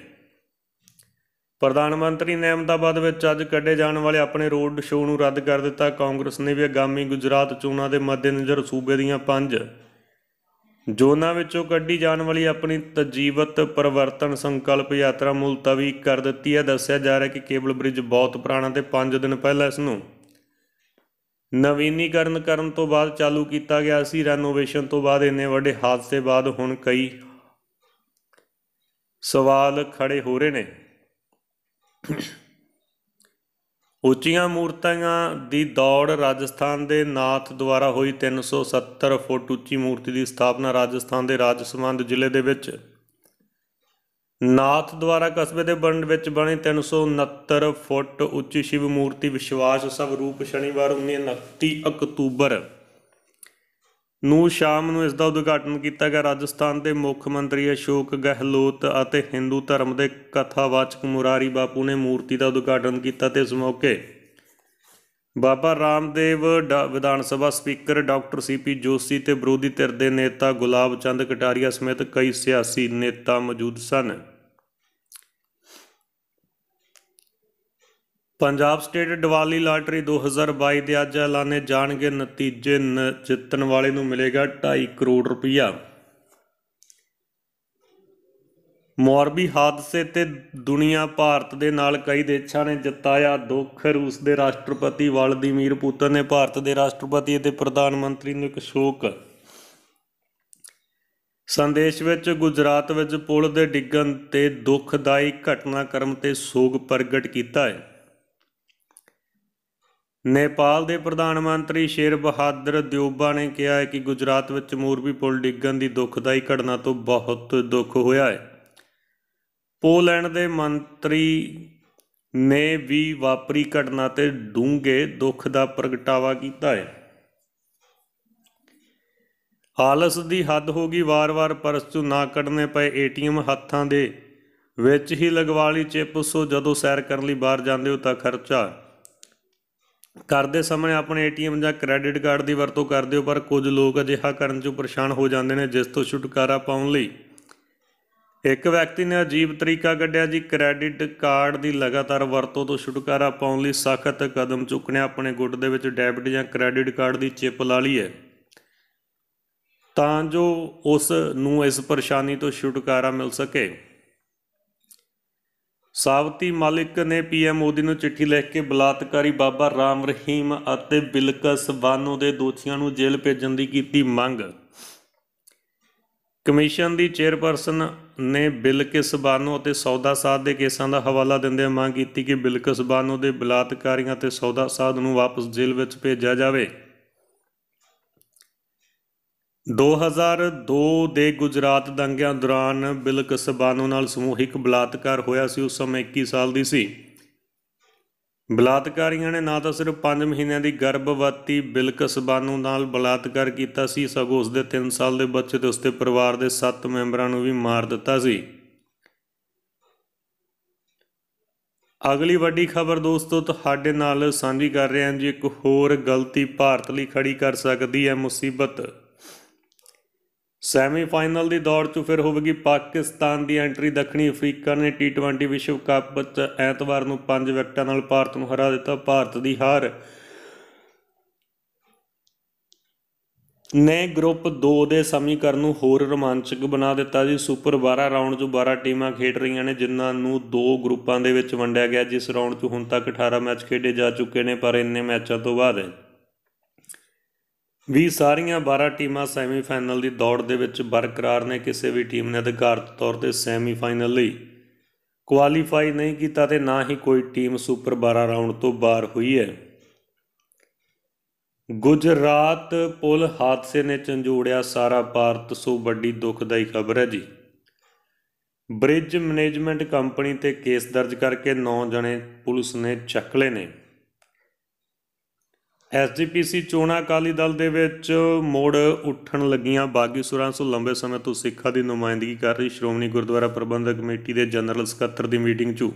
ਪ੍ਰਧਾਨ ਮੰਤਰੀ ਨੇ ਅਹਿਮਦਾਬਾਦ ਵਿੱਚ ਅੱਜ ਕੱਢੇ ਜਾਣ ਵਾਲੇ ਆਪਣੇ ਰੋਡ ਸ਼ੋਅ ਨੂੰ ਰੱਦ ਕਰ ਦਿੱਤਾ ਕਾਂਗਰਸ ਨੇ ਵੀ ਆਗਾਮੀ ਗੁਜਰਾਤ ਚੋਣਾਂ ਦੇ ਮੱਦੇਨਜ਼ਰ ਸੂਬੇ ਦੀਆਂ ਪੰਜ ਜੋਨਾਂ ਵਿੱਚੋਂ ਕੱਢੀ ਜਾਣ ਵਾਲੀ ਆਪਣੀ ਤਜੀਵਤ ਪਰਿਵਰਤਨ ਸੰਕਲਪ ਯਾਤਰਾ ਮੁਲਤਵੀ ਕਰ ਦਿੱਤੀ ਹੈ ਦੱਸਿਆ ਜਾ ਰਿਹਾ ਕਿ ਕੇਬਲ ਬ੍ਰਿਜ ਬਹੁਤ ਪੁਰਾਣਾ ਤੇ 5 ਦਿਨ ਪਹਿਲਾਂ ਇਸ ਨੂੰ ਨਵੀਨੀਕਰਨ ਕਰਨ ਤੋਂ ਬਾਅਦ ਚਾਲੂ ਕੀਤਾ ਗਿਆ ਸੀ ਰੈਨੋਵੇਸ਼ਨ ਤੋਂ ਬਾਅਦ ਇੰਨੇ ਵੱਡੇ ਹਾਦਸੇ ਬਾਅਦ ਹੁਣ ਕਈ ਸਵਾਲ ਖੜੇ ਹੋ ਰਹੇ ਨੇ ਉੱਚੀਆਂ ਮੂਰਤੀਆਂ ਦੀ ਦੌੜ ਰਾਜਸਥਾਨ ਦੇ ਨਾਥ ਦੁਆਰਾ ਹੋਈ 370 ਫੁੱਟ ਉੱਚੀ ਮੂਰਤੀ ਦੀ ਸਥਾਪਨਾ ਰਾਜਸਥਾਨ ਦੇ ਰਾਜਸਮੰਦ ਜ਼ਿਲ੍ਹੇ ਦੇ ਵਿੱਚ ਨਾਥ ਦੁਆਰਾ ਕਸਬੇ ਦੇ ਬੰਡ ਵਿੱਚ ਬਣੀ 369 ਫੁੱਟ ਉੱਚੀ ਸ਼ਿਵ ਮੂਰਤੀ ਵਿਸ਼ਵਾਸ ਸਭ ਰੂਪ ਸ਼ਨੀਵਾਰ 19 ਅਕਤੂਬਰ ਨੂੰ ਸ਼ਾਮ ਨੂੰ ਇਸ ਦਾ ਉਦਘਾਟਨ ਕੀਤਾ ਗਿਆ ਰਾਜਸਥਾਨ ਦੇ ਮੁੱਖ ਮੰਤਰੀ ਅਸ਼ੋਕ ਗਹਿਲੋਤ ਅਤੇ ਹਿੰਦੂ ਧਰਮ ਦੇ ਕਥਾਵਾਚਕ ਮੁਰਾਰੀ ਬਾਪੂ ਨੇ ਮੂਰਤੀ ਦਾ ਉਦਘਾਟਨ ਕੀਤਾ ਤੇ ਇਸ ਮੌਕੇ ਬਾਬਾ ਰਾਮਦੇਵ ਵਿਧਾਨ ਸਭਾ ਸਪੀਕਰ ਡਾਕਟਰ ਸੀਪੀ ਜੋਸ਼ੀ ਤੇ ਵਿਰੋਧੀ ਧਿਰ ਦੇ ਨੇਤਾ ਗੁਲਾਬ ਚੰਦ ਕਟਾਰੀਆ ਸਮੇਤ ਕਈ ਸਿਆਸੀ ਨੇਤਾ ਮੌਜੂਦ ਸਨ ਪੰਜਾਬ ਸਟੇਟ ਦੀਵਾਲੀ ਲਾਟਰੀ 2022 ਦੇ ਅੱਜ ਐਲਾਨੇ ਜਾਣਗੇ ਨਤੀਜੇ ਜਿੱਤਣ ਵਾਲੇ ਨੂੰ ਮਿਲੇਗਾ 2.5 ਕਰੋੜ ਰੁਪਇਆ ਮੋਰਬੀ ਹਾਦਸੇ ਤੇ ਦੁਨੀਆ ਭਾਰਤ ਦੇ ਨਾਲ ਕਈ ਦੇਸ਼ਾਂ ਨੇ ਜਤਾਇਆ ਦੁੱਖ ਰੂਸ ਦੇ ਰਾਸ਼ਟਰਪਤੀ ਵਲਦੀਮੀਰ ਪੁਤਨ ਨੇ ਭਾਰਤ ਦੇ ਰਾਸ਼ਟਰਪਤੀ ਅਤੇ ਪ੍ਰਧਾਨ ਮੰਤਰੀ ਨੂੰ ਇੱਕ ਸ਼ੋਕ ਸੰਦੇਸ਼ ਵਿੱਚ ਗੁਜਰਾਤ ਵਿੱਚ ਪੁਲ ਦੇ ਡਿੱਗਣ ਤੇ ਦੁਖਦਾਈ ਘਟਨਾਕ੍ਰਮ ਤੇ ਸੋਗ ਪ੍ਰਗਟ ਕੀਤਾ ਹੈ ਨੇਪਾਲ ਦੇ ਪ੍ਰਧਾਨ ਮੰਤਰੀ ਸ਼ੇਰ ਬਹਾਦਰ ਦਿਓਬਾ ਨੇ ਕਿਹਾ ਹੈ ਕਿ ਗੁਜਰਾਤ ਵਿੱਚ ਮੋਰਬੀ ਪੁਲ ਡਿੱਗਣ ਦੀ ਦੁਖਦਾਈ ਘਟਨਾ ਤੋਂ ਬਹੁਤ ਦੁੱਖ ਹੋਇਆ ਹੈ ਪੋਲੈਂਡ ਦੇ ਮੰਤਰੀ ਨੇ ਵੀ ਵਾਪਰੀ ਘਟਨਾ ਤੇ ਡੂੰਘੇ ਦੁੱਖ ਦਾ ਪ੍ਰਗਟਾਵਾ ਕੀਤਾ ਹੈ ਆਲਸ ਦੀ ਹੱਦ ਹੋ ਗਈ ਵਾਰ-ਵਾਰ ਪਰਸ ਤੋਂ ਨਾ ਕੱਢਨੇ ਪਏ ਏਟੀਐਮ ਹੱਥਾਂ ਦੇ ਵਿੱਚ ਹੀ ਲਗਵਾ ਲਈ ਚਿਪ ਸੋ ਜਦੋਂ ਸੈਰ ਕਰਨ ਲਈ ਬਾਹਰ ਜਾਂਦੇ ਹੋ ਤਾਂ ਖਰਚਾ ਕਰਦੇ ਸਮੇਂ ਆਪਣੇ ਏਟੀਐਮ ਜਾਂ ਕ੍ਰੈਡਿਟ ਕਾਰਡ ਦੀ ਵਰਤੋਂ ਕਰਦੇ ਹੋ ਪਰ ਕੁਝ ਲੋਕ ਅਜਿਹਾ ਕਰਨ ਤੋਂ ਪਰੇਸ਼ਾਨ ਹੋ ਜਾਂਦੇ ਨੇ ਜਿਸ ਤੋਂ ਛੁਟਕਾਰਾ ਪਾਉਣ ਲਈ ਇੱਕ ਵਿਅਕਤੀ ਨੇ ਅਜੀਬ ਤਰੀਕਾ ਕੱਢਿਆ ਜੀ ਕ੍ਰੈਡਿਟ ਕਾਰਡ ਦੀ ਲਗਾਤਾਰ ਵਰਤੋਂ ਤੋਂ ਛੁਟਕਾਰਾ ਪਾਉਣ ਲਈ ਸਖਤ ਕਦਮ ਚੁੱਕਣੇ ਆਪਣੇ ਗੁੱਟ ਦੇ ਵਿੱਚ ਡੈਬਿਟ ਜਾਂ ਕ੍ਰੈਡਿਟ ਕਾਰਡ ਦੀ ਚਿਪ ਲਾ ਲਈ ਹੈ ਤਾਂ ਜੋ ਉਸ ਨੂੰ ਇਸ ਪਰੇਸ਼ਾਨੀ ਤੋਂ ਛੁਟਕਾਰਾ ਮਿਲ ਸਕੇ ਸਾਵਤੀ ਮਾਲਿਕ ਨੇ ਪੀਐਮ ਮੋਦੀ ਨੂੰ ਚਿੱਠੀ ਲਿਖ ਕੇ ਬਲਾਤਕਾਰੀ ਬਾਬਾ ਰਾਮ ਰਹੀਮ ਅਤੇ ਬਿਲਕਸ ਬਾਨੋ ਦੇ ਦੋਸ਼ੀਆਂ ਨੂੰ ਜੇਲ੍ਹ ਭੇਜਣ ਦੀ ਕੀਤੀ ਮੰਗ ਕਮਿਸ਼ਨ ਦੀ ਚੇਅਰਪਰਸਨ ਨੇ ਬਿਲਕਸ ਬਾਨੋ ਅਤੇ ਸੌਦਾ ਸਾਧ ਦੇ ਕੇਸਾਂ ਦਾ ਹਵਾਲਾ ਦਿੰਦੇ ਮੰਗ ਕੀਤੀ ਕਿ ਬਿਲਕਸ ਬਾਨੋ ਦੇ ਬਲਾਤਕਾਰੀਆਂ ਤੇ ਸੌਦਾ ਸਾਧ ਨੂੰ ਵਾਪਸ ਜੇਲ੍ਹ ਵਿੱਚ ਭੇਜਿਆ ਜਾਵੇ 2002 ਦੇ ਗੁਜਰਾਤ ਦੰਗਿਆਂ ਦੌਰਾਨ ਬਿਲਕਸ ਬਾਨੋ ਨਾਲ ਸਮੂਹਿਕ ਬਲਾਤਕਾਰ ਹੋਇਆ ਸੀ ਉਸ ਸਮੇਂ 21 ਸਾਲ ਦੀ ਸੀ ਬਲਾਤਕਾਰੀਆਂ ਨੇ ਨਾ ਤਾਂ ਸਿਰਫ 5 ਮਹੀਨਿਆਂ ਦੀ ਗਰਭਵਤੀ ਬਿਲਕਸ ਬਾਨੋ ਨਾਲ ਬਲਾਤਕਾਰ ਕੀਤਾ ਸੀ ਸਗੋਂ ਉਸ ਦੇ 3 ਸਾਲ ਦੇ ਬੱਚੇ ਤੇ ਉਸ ਦੇ ਪਰਿਵਾਰ ਦੇ 7 ਮੈਂਬਰਾਂ ਨੂੰ ਵੀ ਮਾਰ ਦਿੱਤਾ ਸੀ ਅਗਲੀ ਵੱਡੀ ਖਬਰ ਦੋਸਤੋ ਤੁਹਾਡੇ ਨਾਲ ਸਾਂਝੀ ਕਰ ਰਹੇ ਹਾਂ ਜੀ ਇੱਕ ਹੋਰ ਗਲਤੀ ਭਾਰਤ ਲਈ ਖੜੀ ਕਰ ਸਕਦੀ ਹੈ ਮੁਸੀਬਤ ਸੈਮੀਫਾਈਨਲ ਦੀ ਦੌੜ 'ਚ ਫਿਰ ਹੋਵੇਗੀ ਪਾਕਿਸਤਾਨ ਦੀ ਐਂਟਰੀ ਦੱਖਣੀ ਅਫਰੀਕਾ ਨੇ ਟੀ20 ਵਿਸ਼ਵ ਕੱਪ 'ਚ ਐਤਵਾਰ ਨੂੰ 5 ਵਿਕਟਾਂ ਨਾਲ ਭਾਰਤ ਨੂੰ ਹਰਾ ਦਿੱਤਾ ਭਾਰਤ ਦੀ ਹਾਰ ਨੇ ਗਰੁੱਪ 2 ਦੇ ਸਮੀਕਰਨ ਨੂੰ ਹੋਰ ਰੋਮਾਂਚਕ ਬਣਾ ਦਿੱਤਾ ਜੀ ਸੁਪਰ 12 ਰਾਉਂਡ 'ਚ 12 ਟੀਮਾਂ ਖੇਡ ਰਹੀਆਂ ਨੇ ਜਿਨ੍ਹਾਂ ਨੂੰ ਦੋ ਗਰੁੱਪਾਂ ਦੇ ਵਿੱਚ ਵੰਡਿਆ ਗਿਆ ਜਿਸ ਰਾਉਂਡ 'ਚ ਹੁਣ ਤੱਕ 18 ਮੈਚ ਖੇਡੇ ਜਾ ਚੁੱਕੇ ਨੇ ਪਰ ਇੰਨੇ ਮੈਚਾਂ ਤੋਂ ਬਾਅਦ ਵੀ ਸਾਰੀਆਂ 12 ਟੀਮਾਂ ਸੈਮੀਫਾਈਨਲ ਦੀ ਦੌੜ ਦੇ ਵਿੱਚ ਬਰਕਰਾਰ ਨੇ ਕਿਸੇ ਵੀ ਟੀਮ ਨੇ ਅਧਿਕਾਰਤ ਤੌਰ ਤੇ ਸੈਮੀਫਾਈਨਲ ਲਈ ਕੁਆਲੀਫਾਈ ਨਹੀਂ ਕੀਤਾ ਤੇ ਨਾ ਹੀ ਕੋਈ ਟੀਮ ਸੁਪਰ 12 ਰਾਉਂਡ ਤੋਂ ਬਾਹਰ ਹੋਈ ਹੈ ਗੁਜਰਾਤ ਪੁਲ ਹਾਦਸੇ ਨੇ ਚੰਜੋੜਿਆ ਸਾਰਾ ਭਾਰਤ ਸੋ ਵੱਡੀ ਦੁਖਦਾਈ ਖਬਰ ਹੈ ਜੀ ਬ੍ਰਿਜ ਮੈਨੇਜਮੈਂਟ ਕੰਪਨੀ ਤੇ ਕੇਸ ਦਰਜ ਕਰਕੇ 9 ਜਣੇ ਪੁਲਿਸ ਨੇ ਚੱਕ ਲਏ ਨੇ ਐਸਜੀਪੀਸੀ ਚੋਣਾ ਅਕਾਲੀ ਦਲ ਦੇ ਵਿੱਚ ਮੋੜ ਉੱਠਣ ਲੱਗੀਆਂ ਬਾਗੀ ਸੁਰਾਂ ਤੋਂ ਲੰਬੇ ਸਮੇਂ ਤੋਂ ਸਿੱਖਾਂ ਦੀ ਨੁਮਾਇੰਦਗੀ ਕਰ ਰਹੀ ਸ਼੍ਰੋਮਣੀ ਗੁਰਦੁਆਰਾ ਪ੍ਰਬੰਧਕ ਕਮੇਟੀ ਦੇ ਜਨਰਲ ਸਕੱਤਰ ਦੀ ਮੀਟਿੰਗ 'ਚ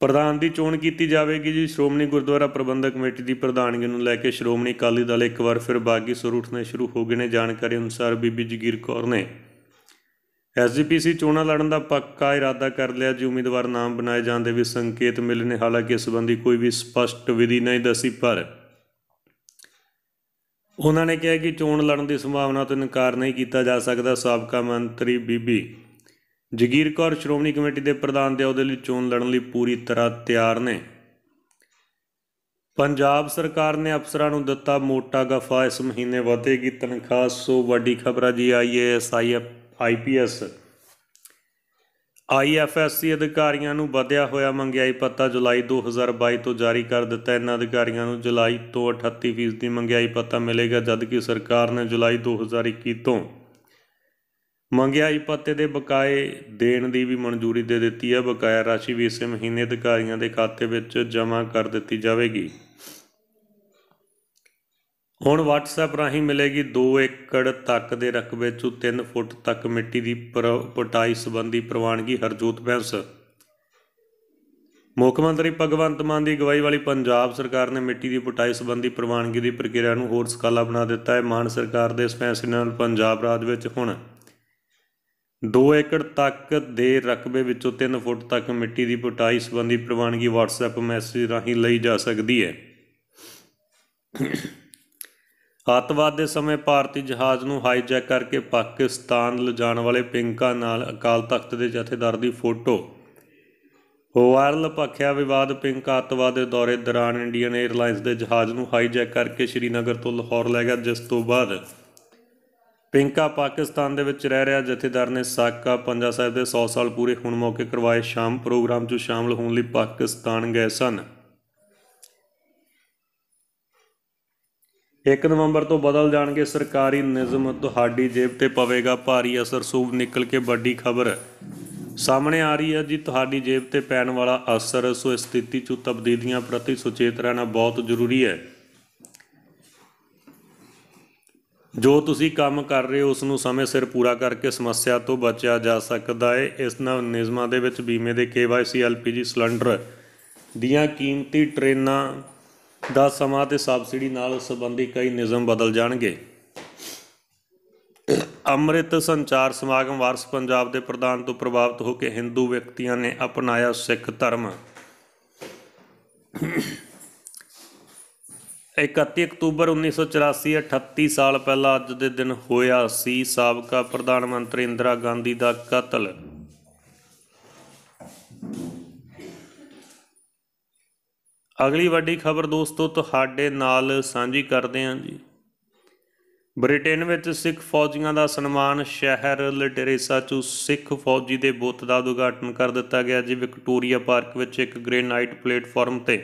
ਪ੍ਰਧਾਨ ਦੀ ਚੋਣ ਕੀਤੀ ਜਾਵੇਗੀ ਜੀ ਸ਼੍ਰੋਮਣੀ ਗੁਰਦੁਆਰਾ ਪ੍ਰਬੰਧਕ ਕਮੇਟੀ ਦੀ ਪ੍ਰਧਾਨਗੀ ਨੂੰ ਲੈ ਕੇ ਸ਼੍ਰੋਮਣੀ ਅਕਾਲੀ ਦਲ ਇੱਕ ਵਾਰ ਫਿਰ ਬਾਗੀ ਸੁਰ ਉੱਠਣੇ ਸ਼ੁਰੂ ਹੋ ਗਏ ਨੇ ਜਾਣਕਾਰੀ ਅਨੁਸਾਰ ਬੀਬੀ ਜਗੀਰ ਕੌਰ ਨੇ ਐਸਜੀਪੀਸੀ ਚੋਣਾਂ ਲੜਨ ਦਾ ਪੱਕਾ ਇਰਾਦਾ ਕਰ ਲਿਆ ਜੀ ਉਮੀਦਵਾਰ ਨਾਮ ਬਣਾਏ ਜਾਣ ਦੇ ਵੀ ਸੰਕੇਤ ਮਿਲੇ ਨੇ ਹਾਲਾਂਕਿ ਇਸ ਸੰਬੰਧੀ ਕੋਈ ਵੀ ਸਪਸ਼ਟ ਵਿਧੀ ਨਹੀਂ ਦੱਸੀ ਪਰ ਉਹਨਾਂ ਨੇ ਕਿਹਾ ਕਿ ਚੋਣ ਲੜਨ ਦੀ ਸੰਭਾਵਨਾ ਤੋਂ ਇਨਕਾਰ ਨਹੀਂ ਕੀਤਾ ਜਾ ਸਕਦਾ ਸਾਬਕਾ ਮੰਤਰੀ ਬੀਬੀ ਜਗੀਰ ਕੌਰ ਸ਼੍ਰੋਮਣੀ ਕਮੇਟੀ ਦੇ ਪ੍ਰਧਾਨ ਦੇ ਅਹੁਦੇ ਲਈ ਚੋਣ ਲੜਨ ਲਈ ਪੂਰੀ ਤਰ੍ਹਾਂ ਤਿਆਰ ਨੇ ਪੰਜਾਬ ਸਰਕਾਰ ਨੇ ਅਫਸਰਾਂ ਨੂੰ ਦਿੱਤਾ ਮੋਟਾ ਗਫਾ ਇਸ ਮਹੀਨੇ ਵਧੇਗੀ ਤਨਖਾਹ ਸੋ ਵੱਡੀ ਖਬਰ ਆ ਜੀ ਆਈਏ ਐਸਆਈਐਫ ਆਈਪੀਐਸ ਆਈਐਫਐਸਸੀ ਅਧਿਕਾਰੀਆਂ ਨੂੰ ਵਧਿਆ ਹੋਇਆ ਮੰਗਿਆਈ ਪੱਤਾ ਜੁਲਾਈ 2022 ਤੋਂ ਜਾਰੀ ਕਰ ਦਿੱਤਾ ਇਹਨਾਂ ਅਧਿਕਾਰੀਆਂ ਨੂੰ ਜੁਲਾਈ ਤੋਂ 38% ਦੀ ਮੰਗਿਆਈ ਪੱਤਾ ਮਿਲੇਗਾ ਜਦਕਿ ਸਰਕਾਰ ਨੇ ਜੁਲਾਈ 2021 ਤੋਂ ਮੰਗਿਆਈ ਪੱਤੇ ਦੇ ਬਕਾਏ ਦੇਣ ਦੀ ਵੀ ਮਨਜ਼ੂਰੀ ਦੇ ਦਿੱਤੀ ਹੈ ਬਕਾਇਆ ਰਾਸ਼ੀ ਵੀ ਇਸੇ ਮਹੀਨੇ ਅਧਿਕਾਰੀਆਂ ਦੇ ਖਾਤੇ ਵਿੱਚ ਜਮ੍ਹਾਂ ਕਰ ਦਿੱਤੀ ਜਾਵੇਗੀ ਹੁਣ WhatsApp ਰਾਹੀਂ ਮਿਲੇਗੀ 2 ਏਕੜ ਤੱਕ ਦੇ ਰਕਬੇ 'ਚੋਂ 3 ਫੁੱਟ ਤੱਕ ਮਿੱਟੀ ਦੀ ਪਟਾਈ ਸੰਬੰਧੀ ਪ੍ਰਵਾਨਗੀ ਹਰਜੋਤ ਬੈਂਸ ਮੁੱਖ ਮੰਤਰੀ ਭਗਵੰਤ ਮਾਨ ਦੀ ਅਗਵਾਈ ਵਾਲੀ ਪੰਜਾਬ ਸਰਕਾਰ ਨੇ ਮਿੱਟੀ ਦੀ ਪਟਾਈ ਸੰਬੰਧੀ ਪ੍ਰਵਾਨਗੀ ਦੀ ਪ੍ਰਕਿਰਿਆ ਨੂੰ ਹੋਰ ਸਕਾਲਾ ਬਣਾ ਦਿੱਤਾ ਹੈ ਮਾਨ ਸਰਕਾਰ ਦੇ ਇਸ ਫੈਸਲੇ ਨਾਲ ਪੰਜਾਬ ਰਾਜ ਵਿੱਚ ਹੁਣ 2 ਏਕੜ ਤੱਕ ਦੇ ਰਕਬੇ ਵਿੱਚੋਂ 3 ਫੁੱਟ ਤੱਕ ਮਿੱਟੀ ਦੀ ਪਟਾਈ ਸੰਬੰਧੀ ਪ੍ਰਵਾਨਗੀ WhatsApp ਮੈਸੇਜ ਰਾਹੀਂ ਲਈ ਜਾ ਸਕਦੀ ਹੈ ਅੱਤਵਾਦ ਦੇ ਸਮੇਂ ਭਾਰਤੀ ਜਹਾਜ਼ ਨੂੰ ਹਾਈਜੈਕ ਕਰਕੇ ਪਾਕਿਸਤਾਨ ਲਿਜਾਣ ਵਾਲੇ ਪਿੰਕਾ ਨਾਲ ਅਕਾਲ ਤਖਤ ਦੇ ਜਥੇਦਾਰ ਦੀ ਫੋਟੋ ਵਾਇਰਲ ਪੱਖਿਆ ਵਿਵਾਦ ਪਿੰਕਾ ਅੱਤਵਾਦ ਦੇ ਦੌਰੇ ਦੌਰਾਨ ਇੰਡੀਅਨ 에ਅਰਲਾਈਨਸ ਦੇ ਜਹਾਜ਼ ਨੂੰ ਹਾਈਜੈਕ ਕਰਕੇ ਸ਼੍ਰੀਨਗਰ ਤੋਂ ਲਾਹੌਰ ਲੈ ਗਿਆ ਜਿਸ ਤੋਂ ਬਾਅਦ ਪਿੰਕਾ ਪਾਕਿਸਤਾਨ ਦੇ ਵਿੱਚ ਰਹਿ ਰਿਹਾ ਜਥੇਦਾਰ ਨੇ ਸਾਕਾ ਪੰਜਾ ਸਾਹਿਬ ਦੇ 100 ਸਾਲ ਪੂਰੇ ਹੋਣ ਮੌਕੇ ਕਰਵਾਏ ਸ਼ਾਮ ਪ੍ਰੋਗਰਾਮ 'ਚ ਸ਼ਾਮਲ ਹੋਣ ਲਈ ਪਾਕਿਸਤਾਨ ਗਏ ਸਨ 1 ਨਵੰਬਰ ਤੋਂ ਬਦਲ ਜਾਣਗੇ ਸਰਕਾਰੀ ਨਿਯਮ ਤੁਹਾਡੀ ਜੇਬ ਤੇ ਪਵੇਗਾ ਭਾਰੀ ਅਸਰ ਸੂਬ ਨਿਕਲ ਕੇ ਵੱਡੀ ਖਬਰ ਸਾਹਮਣੇ ਆ ਰਹੀ ਹੈ ਜੀ ਤੁਹਾਡੀ ਜੇਬ ਤੇ ਪੈਣ ਵਾਲਾ ਅਸਰ ਸੋ ਸਥਿਤੀ 'ਚ ਤਬਦੀਲੀਆਂ ਪ੍ਰਤੀ ਸੁਚੇਤ ਰਹਿਣਾ ਬਹੁਤ ਜ਼ਰੂਰੀ ਹੈ ਜੋ ਤੁਸੀਂ ਕੰਮ ਕਰ ਰਹੇ ਹੋ ਉਸ ਨੂੰ ਸਮੇਂ ਸਿਰ ਪੂਰਾ ਕਰਕੇ ਸਮੱਸਿਆ ਤੋਂ ਬਚਿਆ ਜਾ ਸਕਦਾ ਹੈ ਇਸ ਨਾਲ ਨਿਯਮਾਂ ਦੇ ਵਿੱਚ ਬੀਮੇ ਦੇ KYC LPG ਸਿਲੰਡਰ ਦੀਆਂ ਕੀਮਤੀ ਟ੍ਰੇਨਾਂ ਦਾ ਸਮਾਂ ਤੇ ਸਬਸਿਡੀ ਨਾਲ ਸੰਬੰਧੀ ਕਈ ਨਿਯਮ ਬਦਲ ਜਾਣਗੇ ਅੰਮ੍ਰਿਤ ਸੰਚਾਰ ਸਮਾਗਮ ਵਾਰਸ ਪੰਜਾਬ ਦੇ ਪ੍ਰਧਾਨ ਤੋਂ ਪ੍ਰਭਾਵਿਤ ਹੋ ਕੇ ਹਿੰਦੂ ਵਿਅਕਤੀਆਂ ਨੇ ਅਪਣਾਇਆ ਸਿੱਖ ਧਰਮ 31 ਅਕਤੂਬਰ 1984 38 ਸਾਲ ਪਹਿਲਾਂ ਅੱਜ ਦੇ ਦਿਨ ਹੋਇਆ ਸੀ ਸਾਬਕਾ ਪ੍ਰਧਾਨ ਮੰਤਰੀ ਇੰਦਰਾ ਗਾਂਧੀ ਦਾ ਕਤਲ ਅਗਲੀ ਵੱਡੀ ਖਬਰ ਦੋਸਤੋ ਤੁਹਾਡੇ ਨਾਲ ਸਾਂਝੀ ਕਰਦੇ ਹਾਂ ਜੀ ਬ੍ਰਿਟੇਨ ਵਿੱਚ ਸਿੱਖ ਫੌਜੀਆਂ ਦਾ ਸਨਮਾਨ ਸ਼ਹਿਰ ਲਟੇਰੇਸਾ 'ਚ ਸਿੱਖ ਫੌਜੀ ਦੇ ਬੁੱਤ ਦਾ ਉਦਘਾਟਨ ਕਰ ਦਿੱਤਾ ਗਿਆ ਜੀ ਵਿਕਟੋਰੀਆ ਪਾਰਕ ਵਿੱਚ ਇੱਕ ਗ੍ਰੇਨਾਈਟ ਪਲੇਟਫਾਰਮ ਤੇ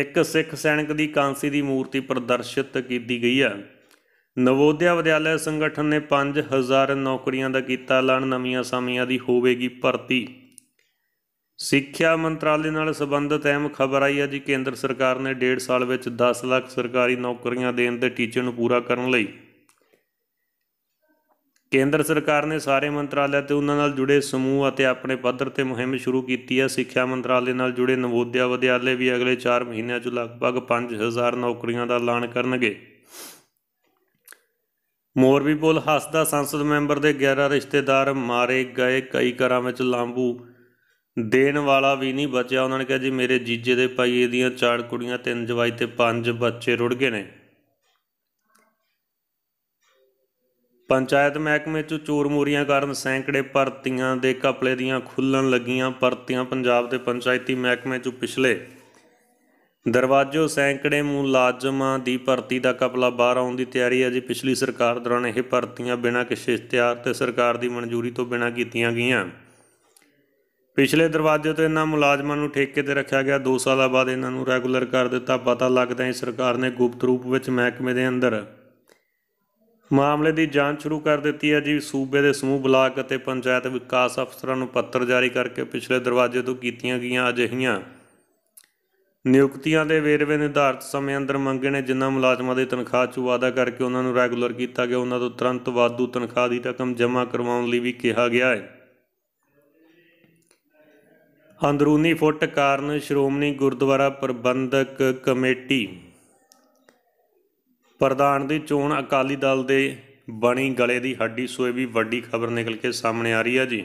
ਇੱਕ ਸਿੱਖ ਸੈਨਿਕ ਦੀ ਕਾਂਸੀ ਦੀ ਮੂਰਤੀ ਪ੍ਰਦਰਸ਼ਿਤ ਕੀਤੀ ਗਈ ਹੈ ਨਵੋਦਿਆ ਵਿਦਿਆਲਿਆ ਸੰਗਠਨ ਨੇ 5000 ਨੌਕਰੀਆਂ ਦਾ ਕੀਤਾ ਐਲਾਨ ਨਵੀਆਂ ਸਮੀਆਂ ਦੀ ਹੋਵੇਗੀ ਭਰਤੀ ਸਿੱਖਿਆ ਮੰਤਰਾਲੇ ਨਾਲ ਸੰਬੰਧਿਤ ਅਹਿਮ ਖਬਰ ਆਈ ਹੈ ਜੀ ਕੇਂਦਰ ਸਰਕਾਰ ਨੇ 1.5 ਸਾਲ ਵਿੱਚ 10 ਲੱਖ ਸਰਕਾਰੀ ਨੌਕਰੀਆਂ ਦੇਣ ਦੇ ਟੀਚੇ ਨੂੰ ਪੂਰਾ ਕਰਨ ਲਈ ਕੇਂਦਰ ਸਰਕਾਰ ਨੇ ਸਾਰੇ ਮੰਤਰਾਲਿਆਂ ਤੇ ਉਹਨਾਂ ਨਾਲ ਜੁੜੇ ਸਮੂਹ ਅਤੇ ਆਪਣੇ ਪੱਧਰ ਤੇ ਮੁਹਿੰਮ ਸ਼ੁਰੂ ਕੀਤੀ ਹੈ ਸਿੱਖਿਆ ਮੰਤਰਾਲੇ ਨਾਲ ਜੁੜੇ ਨਵੋਦਿਆ ਵਿਦਿਆਲੇ ਵੀ ਅਗਲੇ 4 ਮਹੀਨਿਆਂ 'ਚ ਲਗਭਗ 5000 ਨੌਕਰੀਆਂ ਦਾ ਐਲਾਨ ਕਰਨਗੇ ਮੋਰਬੀ ਪੁਲ ਹੱਸਦਾ ਸੰਸਦ ਮੈਂਬਰ ਦੇ 11 ਰਿਸ਼ਤੇਦਾਰ ਮਾਰੇ ਗਏ ਕਈ ਘਰਾਂ ਵਿੱਚ ਲਾਂਬੂ ਦੇਣ ਵਾਲਾ ਵੀ ਨਹੀਂ ਬਚਿਆ ਉਹਨਾਂ ਨੇ ਕਿਹਾ ਜੀ ਮੇਰੇ ਜੀਜੇ ਦੇ ਪਾਈਏ ਦੀਆਂ ਚਾਰ ਕੁੜੀਆਂ ਤਿੰਨ ਜਵਾਈ ਤੇ ਪੰਜ ਬੱਚੇ ਰੁੜ ਗਏ ਨੇ ਪੰਚਾਇਤ ਮਹਿਕਮੇ 'ਚ ਚੋਰ ਮੋਰੀਆਂ ਕਾਰਨ ਸੈਂਕੜੇ ਭਰਤੀਆਂ ਦੇ ਕਪਲੇ ਦੀਆਂ ਖੁੱਲਣ ਲੱਗੀਆਂ ਭਰਤੀਆਂ ਪੰਜਾਬ ਦੇ ਪੰਚਾਇਤੀ ਮਹਿਕਮੇ 'ਚ ਪਿਛਲੇ ਦਰਵਾਜ਼ੋ ਸੈਂਕੜੇ ਮੁਲਾਜ਼ਮਾਂ ਦੀ ਭਰਤੀ ਦਾ ਕਪਲਾ ਬਾਹਰ ਆਉਣ ਦੀ ਤਿਆਰੀ ਹੈ ਜੀ ਪਿਛਲੀ ਸਰਕਾਰ ਦੌਰਾਨ ਇਹ ਭਰਤੀਆਂ ਬਿਨਾਂ ਕਿਸੇ ਇਸ਼ਤਿਹਾਰ ਤੇ ਸਰਕਾਰ ਦੀ ਮਨਜ਼ੂਰੀ ਤੋਂ ਬਿਨਾਂ ਕੀਤੀਆਂ ਗਈਆਂ ਪਿਛਲੇ ਦਰਵਾਜ਼ੇ ਤੋਂ ਇਹਨਾਂ ਮੁਲਾਜ਼ਮਾਂ ਨੂੰ ਠੇਕੇ ਤੇ ਰੱਖਿਆ ਗਿਆ 2 ਸਾਲਾਂ ਬਾਅਦ ਇਹਨਾਂ ਨੂੰ ਰੈਗੂਲਰ ਕਰ ਦਿੱਤਾ ਪਤਾ ਲੱਗਦਾ ਹੈ ਸਰਕਾਰ ਨੇ ਗੁਪਤ ਰੂਪ ਵਿੱਚ ਮਹਿਕਮੇ ਦੇ ਅੰਦਰ ਮਾਮਲੇ ਦੀ ਜਾਂਚ ਸ਼ੁਰੂ ਕਰ ਦਿੱਤੀ ਹੈ ਜੀ ਸੂਬੇ ਦੇ ਸਮੂਹ ਬਲਾਕ ਅਤੇ ਪੰਚਾਇਤ ਵਿਕਾਸ ਅਫਸਰਾਂ ਨੂੰ ਪੱਤਰ ਜਾਰੀ ਕਰਕੇ ਪਿਛਲੇ ਦਰਵਾਜ਼ੇ ਤੋਂ ਕੀਤੀਆਂ ਗਈਆਂ ਅਜਿਹੀਆਂ ਨਿਯੁਕਤੀਆਂ ਦੇ ਵੇਰਵੇ ਨਿਰਧਾਰਤ ਸਮੇਂ ਅੰਦਰ ਮੰਗੇ ਨੇ ਜਿਨ੍ਹਾਂ ਮੁਲਾਜ਼ਮਾਂ ਦੀ ਤਨਖਾਹ 'ਚ ਵਾਅਦਾ ਕਰਕੇ ਉਹਨਾਂ ਨੂੰ ਰੈਗੂਲਰ ਕੀਤਾ ਗਿਆ ਉਹਨਾਂ ਤੋਂ ਤੁਰੰਤ ਵਾਧੂ ਤਨਖਾਹ ਦੀ ਰਕਮ ਜਮ੍ਹਾਂ ਕਰਵਾਉਣ ਲਈ ਵੀ ਕਿਹਾ ਗਿਆ ਹੈ ਅੰਦਰੂਨੀ ਫੁੱਟ ਕਾਰਨ ਸ਼੍ਰੋਮਣੀ ਗੁਰਦੁਆਰਾ ਪ੍ਰਬੰਧਕ ਕਮੇਟੀ ਪ੍ਰਧਾਨ ਦੀ ਚੋਣ ਅਕਾਲੀ ਦਲ ਦੇ ਬਣੀ ਗਲੇ ਦੀ ਹੱਡੀ ਸੋਏ ਵੀ ਵੱਡੀ ਖਬਰ ਨਿਕਲ ਕੇ ਸਾਹਮਣੇ ਆ ਰਹੀ ਹੈ ਜੀ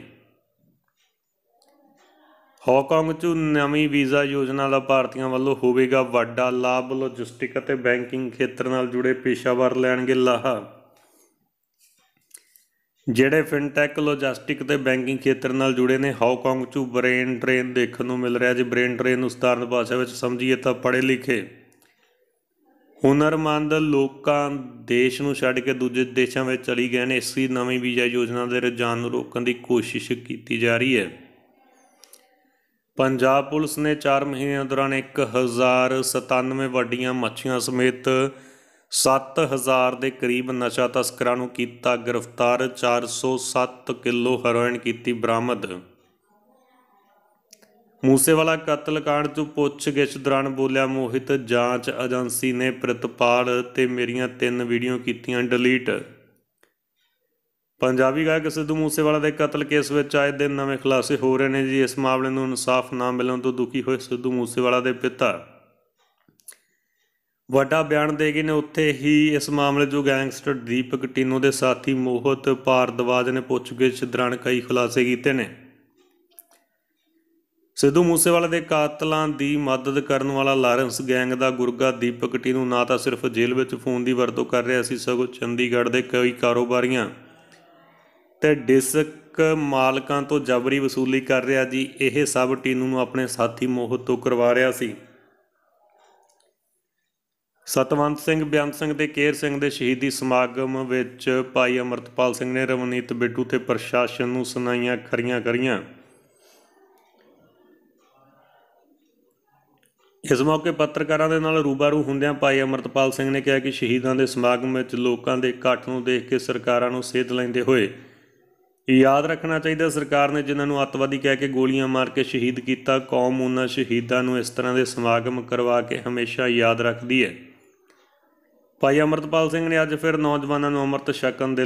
ਹਾਂਗਕਾਂਗ 'ਚ ਨਵੀਂ ਵੀਜ਼ਾ ਯੋਜਨਾ ਦਾ ਭਾਰਤੀਆਂ ਵੱਲੋਂ ਹੋਵੇਗਾ ਵੱਡਾ ਲਾਭ ਲੌਜਿਸਟਿਕ ਅਤੇ ਬੈਂਕਿੰਗ ਖੇਤਰ ਨਾਲ ਜੁੜੇ ਪੇਸ਼ਾਵਰ ਲੈਣਗੇ ਲਾਹਾ ਜਿਹੜੇ ਫਿਨਟੈਕ ਲੌਜਿਸਟਿਕ ਤੇ ਬੈਂਕਿੰਗ ਖੇਤਰ ਨਾਲ ਜੁੜੇ ਨੇ ਹਾਂਗਕਾਂਗ 'ਚ ਬ੍ਰੇਨ ਡਰੇਨ ਦੇਖਣ ਨੂੰ ਮਿਲ ਰਿਹਾ ਜੇ ਬ੍ਰੇਨ ਡਰੇਨ ਨੂੰ ਸਤਾਰਨ ਭਾਸ਼ਾ ਵਿੱਚ ਸਮਝੀਏ ਤਾਂ ਪੜ੍ਹੇ ਲਿਖੇ ਹੁਨਰਮੰਦ ਲੋਕਾਂ ਦੇਸ਼ ਨੂੰ ਛੱਡ ਕੇ ਦੂਜੇ ਦੇਸ਼ਾਂ ਵਿੱਚ ਚਲੀ ਗਏ ਨੇ ਇਸੇ ਨਵੀਂ ਵੀਜ਼ਾ ਯੋਜਨਾ ਦੇ ਰਜਾਨ ਨੂੰ ਰੋਕਣ ਦੀ ਕੋਸ਼ਿਸ਼ ਕੀਤੀ ਜਾ ਰਹੀ ਹੈ ਪੰਜਾਬ ਪੁਲਿਸ ਨੇ 4 ਮਹੀਨਿਆਂ ਦੌਰਾਨ 1097 ਵੱਡੀਆਂ ਮੱਛੀਆਂ ਸਮੇਤ 7000 ਦੇ ਕਰੀਬ ਨਸ਼ਾ ਤਸਕਰਾਂ ਨੂੰ ਕੀਤਾ ਗ੍ਰਿਫਤਾਰ 407 ਕਿਲੋ ਹੈਰੋਇਨ ਕੀਤੀ ਬਰਾਮਦ ਮੂਸੇਵਾਲਾ ਕਤਲकांड ਤੋਂ ਪੁੱਛਗਿੱਛ ਦੌਰਾਨ ਬੋਲਿਆ ਮੋਹਿਤ ਜਾਂਚ ਏਜੰਸੀ ਨੇ ਪ੍ਰਿਤਪਾਲ ਤੇ ਮੇਰੀਆਂ ਤਿੰਨ ਵੀਡੀਓ ਕੀਤੀਆਂ ਡਿਲੀਟ ਪੰਜਾਬੀ ਗਾਇਕ ਸਿੱਧੂ ਮੂਸੇਵਾਲਾ ਦੇ ਕਤਲ ਕੇਸ ਵਿੱਚ ਆਏ ਦਿਨ ਨਵੇਂ ਖੁਲਾਸੇ ਹੋ ਰਹੇ ਨੇ ਜੀ ਇਸ ਮਾਮਲੇ ਨੂੰ ਇਨਸਾਫ ਨਾ ਮਿਲਣ ਤੋਂ ਦੁਖੀ ਹੋਏ ਸਿੱਧੂ ਮੂਸੇਵਾਲਾ ਦੇ ਪਿਤਾ ਵੱਡਾ ਬਿਆਨ ਦੇ ਗਏ ਨੇ ਉੱਥੇ ਹੀ ਇਸ ਮਾਮਲੇ ਜੋ ਗੈਂਗਸਟਰ ਦੀਪਕ ਟੀਨੋ ਦੇ ਸਾਥੀ ਮੋਹਤ ਪਾਰਦਵਾਜ ਨੇ ਪੁੱਛਗਿੱਛ ਦੌਰਾਨ ਕਈ ਖੁਲਾਸੇ ਕੀਤੇ ਨੇ ਸਿੱਧੂ ਮੂਸੇਵਾਲਾ ਦੇ ਕਾਤਲਾਂ ਦੀ ਮਦਦ ਕਰਨ ਵਾਲਾ ਲਾਰੈਂਸ ਗੈਂਗ ਦਾ ਗੁਰਗਾ ਦੀਪਕ ਟੀਨੋ ਨਾ ਤਾਂ ਸਿਰਫ ਜੇਲ੍ਹ ਵਿੱਚ ਫੋਨ ਦੀ ਵਰਤੋਂ ਕਰ ਰਿਹਾ ਸੀ ਸਗੋਂ ਚੰਡੀਗੜ੍ਹ ਦੇ ਕਈ ਕਾਰੋਬਾਰੀਆਂ ਤੇ ਡਿਸਕ ਮਾਲਕਾਂ ਤੋਂ ਜਬਰੀ ਵਸੂਲੀ ਕਰ ਰਿਹਾ ਜੀ ਇਹ ਸਭ ਟੀਨੂ ਨੂੰ ਆਪਣੇ ਸਾਥੀ ਮੋਹਤ ਤੋਂ ਕਰਵਾ ਰਿਹਾ ਸੀ ਸਤਵੰਤ ਸਿੰਘ ਬਿਆੰਤ ਸਿੰਘ ਤੇ ਕੇਰ ਸਿੰਘ ਦੇ ਸ਼ਹੀਦੀ ਸਮਾਗਮ ਵਿੱਚ ਭਾਈ ਅਮਰਤਪਾਲ ਸਿੰਘ ਨੇ ਰਵਨੀਤ ਬਿੱਟੂ ਤੇ ਪ੍ਰਸ਼ਾਸਨ ਨੂੰ ਸੁਣਾਈਆਂ ਖਰੀਆਂ ਕਰੀਆਂ ਇਸ ਮੌਕੇ ਪੱਤਰਕਾਰਾਂ ਦੇ ਨਾਲ ਰੂਬਾਰੂ ਹੁੰਦਿਆਂ ਭਾਈ ਅਮਰਤਪਾਲ ਸਿੰਘ ਨੇ ਕਿਹਾ ਕਿ ਸ਼ਹੀਦਾਂ ਦੇ ਸਮਾਗਮ ਵਿੱਚ ਲੋਕਾਂ ਦੇ ਇਕੱਠ ਨੂੰ ਦੇਖ ਕੇ ਸਰਕਾਰਾਂ ਨੂੰ ਸੇਧ ਲੈਂਦੇ ਹੋਏ ਯਾਦ ਰੱਖਣਾ ਚਾਹੀਦਾ ਸਰਕਾਰ ਨੇ ਜਿਨ੍ਹਾਂ ਨੂੰ ਅੱਤਵਾਦੀ ਕਹਿ ਕੇ ਗੋਲੀਆਂ ਮਾਰ ਕੇ ਸ਼ਹੀਦ ਕੀਤਾ ਕੌਮ ਉਹਨਾਂ ਸ਼ਹੀਦਾਂ ਨੂੰ ਇਸ ਤਰ੍ਹਾਂ ਦੇ ਸਮਾਗਮ ਕਰਵਾ ਕੇ ਹਮੇਸ਼ਾ ਯਾਦ ਰੱਖਦੀ ਹੈ ਭਾਈ ਅਮਰਤਪਾਲ ਸਿੰਘ ਨੇ ਅੱਜ ਫਿਰ ਨੌਜਵਾਨਾਂ ਨੂੰ ਅੰਮ੍ਰਿਤ ਛਕਣ ਦੇ ਲਈ